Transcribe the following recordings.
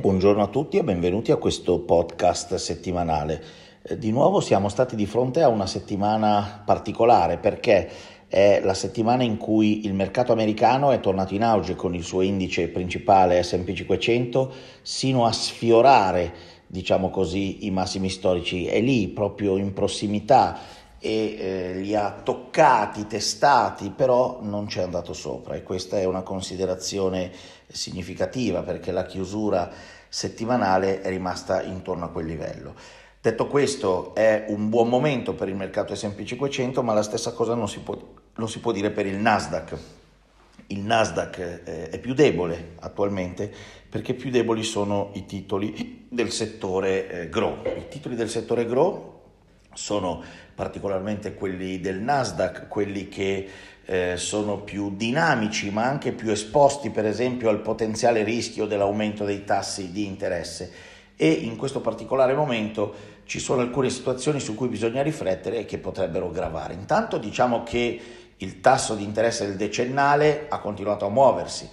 buongiorno a tutti e benvenuti a questo podcast settimanale. Eh, di nuovo siamo stati di fronte a una settimana particolare perché è la settimana in cui il mercato americano è tornato in auge con il suo indice principale SP 500 sino a sfiorare diciamo così, i massimi storici. È lì, proprio in prossimità e eh, li ha toccati, testati, però non ci è andato sopra e questa è una considerazione significativa perché la chiusura settimanale è rimasta intorno a quel livello. Detto questo, è un buon momento per il mercato S&P 500, ma la stessa cosa non si può, non si può dire per il Nasdaq. Il Nasdaq eh, è più debole attualmente perché più deboli sono i titoli del settore eh, grow. I titoli del settore grow sono particolarmente quelli del Nasdaq, quelli che eh, sono più dinamici ma anche più esposti per esempio al potenziale rischio dell'aumento dei tassi di interesse e in questo particolare momento ci sono alcune situazioni su cui bisogna riflettere e che potrebbero gravare. Intanto diciamo che il tasso di interesse del decennale ha continuato a muoversi,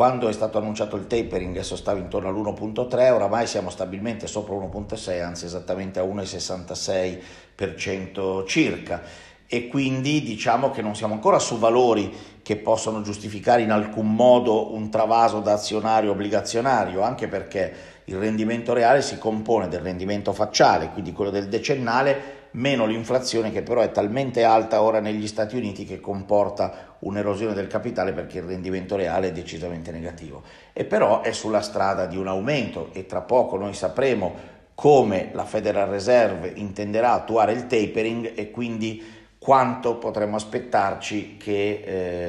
quando è stato annunciato il tapering adesso stava intorno all'1.3, oramai siamo stabilmente sopra 1.6, anzi esattamente a 1,66% circa e quindi diciamo che non siamo ancora su valori che possono giustificare in alcun modo un travaso da azionario obbligazionario, anche perché il rendimento reale si compone del rendimento facciale, quindi quello del decennale meno l'inflazione che però è talmente alta ora negli Stati Uniti che comporta un'erosione del capitale perché il rendimento reale è decisamente negativo. E però è sulla strada di un aumento e tra poco noi sapremo come la Federal Reserve intenderà attuare il tapering e quindi quanto potremmo aspettarci che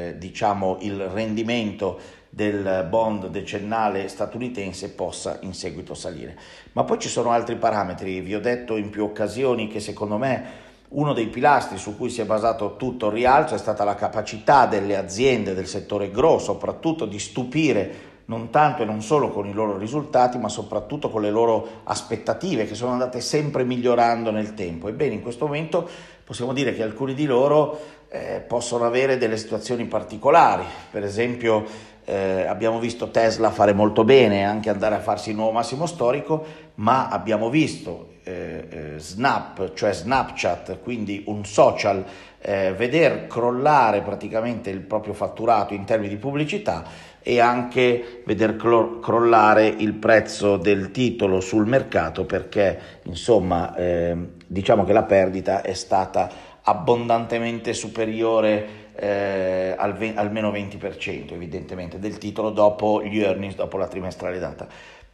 eh, diciamo, il rendimento del bond decennale statunitense possa in seguito salire. Ma poi ci sono altri parametri, vi ho detto in più occasioni che secondo me uno dei pilastri su cui si è basato tutto il rialzo è stata la capacità delle aziende del settore grosso, soprattutto di stupire non tanto e non solo con i loro risultati, ma soprattutto con le loro aspettative che sono andate sempre migliorando nel tempo. Ebbene, in questo momento possiamo dire che alcuni di loro eh, possono avere delle situazioni particolari, per esempio eh, abbiamo visto Tesla fare molto bene, anche andare a farsi il nuovo massimo storico, ma abbiamo visto eh, eh Snap, cioè Snapchat, quindi un social, eh, veder crollare praticamente il proprio fatturato in termini di pubblicità e anche veder crollare il prezzo del titolo sul mercato perché insomma ehm, diciamo che la perdita è stata abbondantemente superiore eh, al ve- almeno 20% evidentemente del titolo dopo gli earnings, dopo la trimestrale data.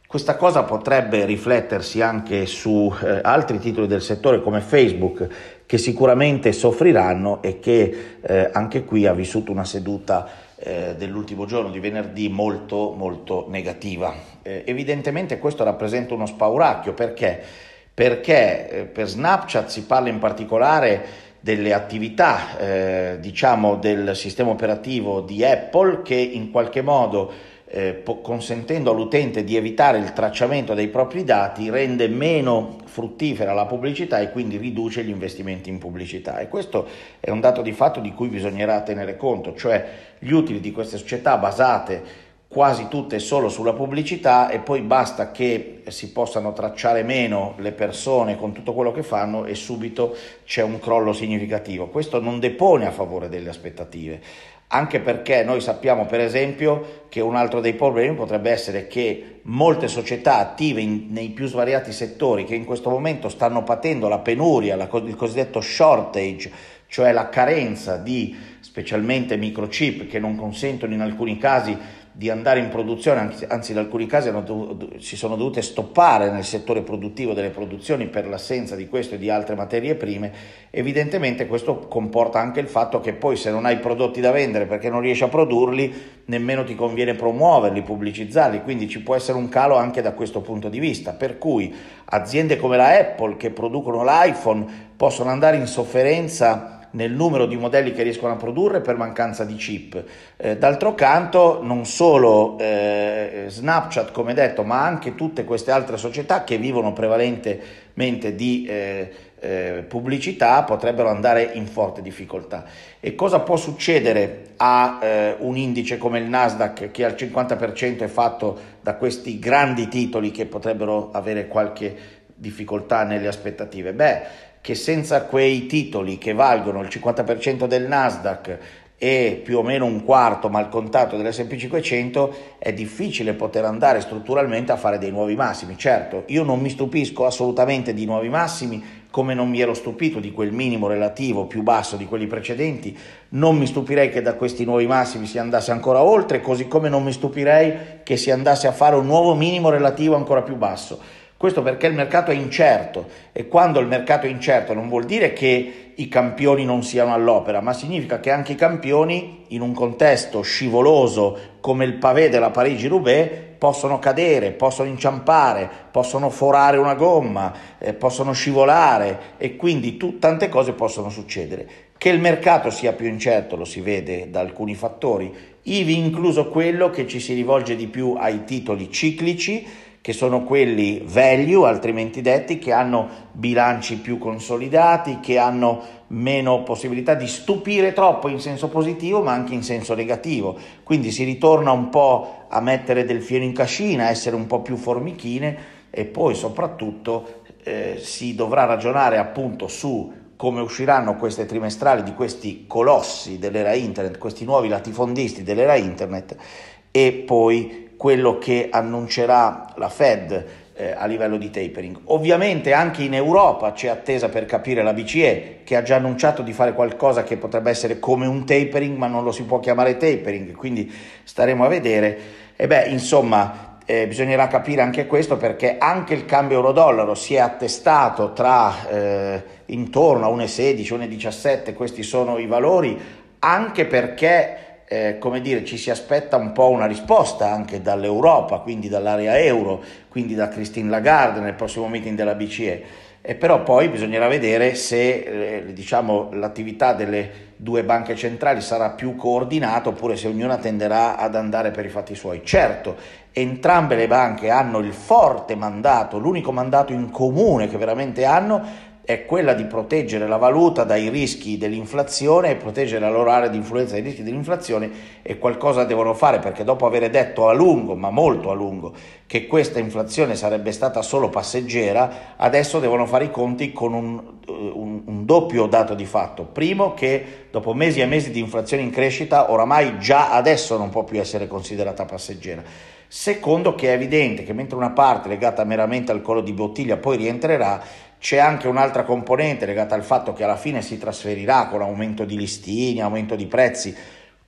Questa cosa potrebbe riflettersi anche su eh, altri titoli del settore come Facebook che sicuramente soffriranno e che eh, anche qui ha vissuto una seduta eh, dell'ultimo giorno di venerdì molto molto negativa. Eh, evidentemente questo rappresenta uno spauracchio perché? Perché eh, per Snapchat si parla in particolare delle attività eh, diciamo del sistema operativo di Apple che in qualche modo eh, po- consentendo all'utente di evitare il tracciamento dei propri dati rende meno fruttifera la pubblicità e quindi riduce gli investimenti in pubblicità e questo è un dato di fatto di cui bisognerà tenere conto, cioè gli utili di queste società basate quasi tutte solo sulla pubblicità e poi basta che si possano tracciare meno le persone con tutto quello che fanno e subito c'è un crollo significativo. Questo non depone a favore delle aspettative, anche perché noi sappiamo per esempio che un altro dei problemi potrebbe essere che molte società attive in, nei più svariati settori che in questo momento stanno patendo la penuria, la, il cosiddetto shortage, cioè la carenza di specialmente microchip che non consentono in alcuni casi di andare in produzione, anzi in alcuni casi dov- si sono dovute stoppare nel settore produttivo delle produzioni per l'assenza di questo e di altre materie prime, evidentemente questo comporta anche il fatto che poi se non hai prodotti da vendere perché non riesci a produrli, nemmeno ti conviene promuoverli, pubblicizzarli, quindi ci può essere un calo anche da questo punto di vista, per cui aziende come la Apple che producono l'iPhone possono andare in sofferenza nel numero di modelli che riescono a produrre per mancanza di chip. Eh, d'altro canto, non solo eh, Snapchat, come detto, ma anche tutte queste altre società che vivono prevalentemente di eh, eh pubblicità potrebbero andare in forte difficoltà. E cosa può succedere a eh, un indice come il Nasdaq che al 50% è fatto da questi grandi titoli che potrebbero avere qualche difficoltà nelle aspettative? Beh, che senza quei titoli che valgono il 50% del Nasdaq e più o meno un quarto mal contato dell'SP 500 è difficile poter andare strutturalmente a fare dei nuovi massimi. Certo, io non mi stupisco assolutamente di nuovi massimi, come non mi ero stupito di quel minimo relativo più basso di quelli precedenti, non mi stupirei che da questi nuovi massimi si andasse ancora oltre, così come non mi stupirei che si andasse a fare un nuovo minimo relativo ancora più basso. Questo perché il mercato è incerto e quando il mercato è incerto non vuol dire che i campioni non siano all'opera, ma significa che anche i campioni in un contesto scivoloso come il pavé della Parigi-Roubaix possono cadere, possono inciampare, possono forare una gomma, eh, possono scivolare e quindi tu, tante cose possono succedere. Che il mercato sia più incerto lo si vede da alcuni fattori, ivi incluso quello che ci si rivolge di più ai titoli ciclici che sono quelli value, altrimenti detti, che hanno bilanci più consolidati, che hanno meno possibilità di stupire troppo in senso positivo ma anche in senso negativo. Quindi si ritorna un po' a mettere del fieno in cascina, essere un po' più formichine e poi soprattutto eh, si dovrà ragionare appunto su come usciranno queste trimestrali di questi colossi dell'era internet, questi nuovi latifondisti dell'era internet e poi quello che annuncerà la Fed eh, a livello di tapering. Ovviamente anche in Europa c'è attesa per capire la BCE che ha già annunciato di fare qualcosa che potrebbe essere come un tapering, ma non lo si può chiamare tapering, quindi staremo a vedere. E beh, insomma, eh, bisognerà capire anche questo perché anche il cambio euro-dollaro si è attestato tra eh, intorno a 1,16, 1,17, questi sono i valori, anche perché eh, come dire, ci si aspetta un po' una risposta anche dall'Europa, quindi dall'area euro, quindi da Christine Lagarde nel prossimo meeting della BCE. E però poi bisognerà vedere se eh, diciamo, l'attività delle due banche centrali sarà più coordinata oppure se ognuna tenderà ad andare per i fatti suoi. Certo, entrambe le banche hanno il forte mandato, l'unico mandato in comune che veramente hanno è quella di proteggere la valuta dai rischi dell'inflazione e proteggere la loro area di influenza dai rischi dell'inflazione e qualcosa devono fare perché dopo aver detto a lungo, ma molto a lungo, che questa inflazione sarebbe stata solo passeggera, adesso devono fare i conti con un, eh, un, un doppio dato di fatto. Primo che dopo mesi e mesi di inflazione in crescita oramai già adesso non può più essere considerata passeggera Secondo che è evidente che mentre una parte legata meramente al collo di bottiglia poi rientrerà, c'è anche un'altra componente legata al fatto che alla fine si trasferirà con aumento di listini, aumento di prezzi,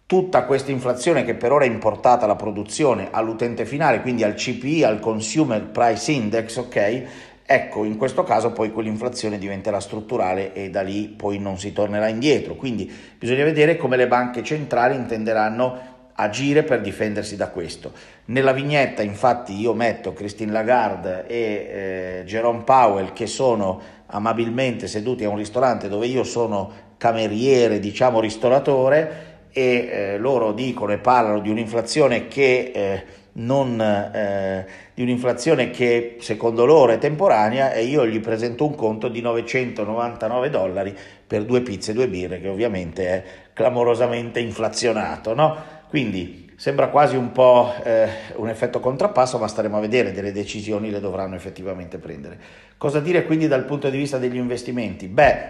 tutta questa inflazione che per ora è importata alla produzione, all'utente finale, quindi al CPI, al Consumer Price Index, ok? Ecco, in questo caso poi quell'inflazione diventerà strutturale e da lì poi non si tornerà indietro. Quindi bisogna vedere come le banche centrali intenderanno agire per difendersi da questo. Nella vignetta infatti io metto Christine Lagarde e eh, Jerome Powell che sono amabilmente seduti a un ristorante dove io sono cameriere, diciamo ristoratore e eh, loro dicono e parlano di un'inflazione che eh, non, eh, di un'inflazione che secondo loro è temporanea e io gli presento un conto di 999 dollari per due pizze e due birre che ovviamente è clamorosamente inflazionato, no? Quindi sembra quasi un po' eh, un effetto contrappasso, ma staremo a vedere, delle decisioni le dovranno effettivamente prendere. Cosa dire quindi dal punto di vista degli investimenti? Beh,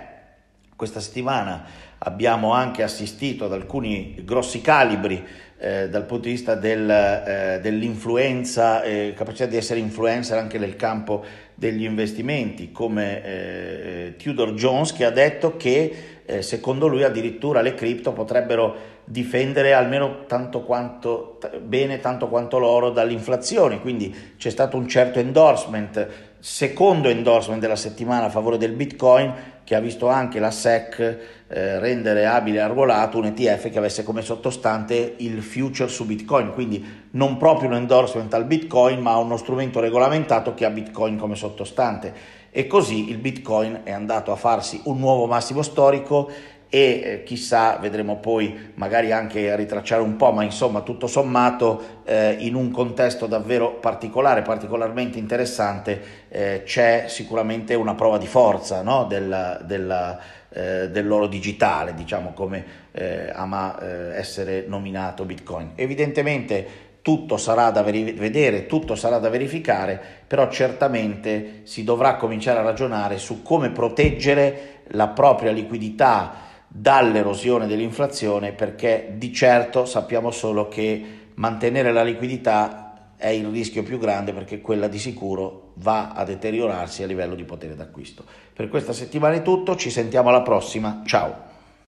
questa settimana abbiamo anche assistito ad alcuni grossi calibri eh, dal punto di vista del, eh, dell'influenza, eh, capacità di essere influencer anche nel campo degli investimenti, come eh, Tudor Jones che ha detto che eh, secondo lui addirittura le cripto potrebbero difendere almeno tanto quanto, bene tanto quanto loro dall'inflazione, quindi c'è stato un certo endorsement, secondo endorsement della settimana a favore del Bitcoin che ha visto anche la SEC eh, rendere abile e arruolato un ETF che avesse come sottostante il future su Bitcoin, quindi non proprio un endorsement al Bitcoin ma uno strumento regolamentato che ha Bitcoin come sottostante e così il Bitcoin è andato a farsi un nuovo massimo storico e eh, chissà, vedremo poi magari anche a ritracciare un po', ma insomma tutto sommato eh, in un contesto davvero particolare, particolarmente interessante, eh, c'è sicuramente una prova di forza no? della, della, eh, del digitale, diciamo come eh, ama eh, essere nominato Bitcoin. Evidentemente tutto sarà da veri- vedere, tutto sarà da verificare, però certamente si dovrà cominciare a ragionare su come proteggere la propria liquidità dall'erosione dell'inflazione perché di certo sappiamo solo che mantenere la liquidità è il rischio più grande perché quella di sicuro va a deteriorarsi a livello di potere d'acquisto. Per questa settimana è tutto, ci sentiamo alla prossima, ciao!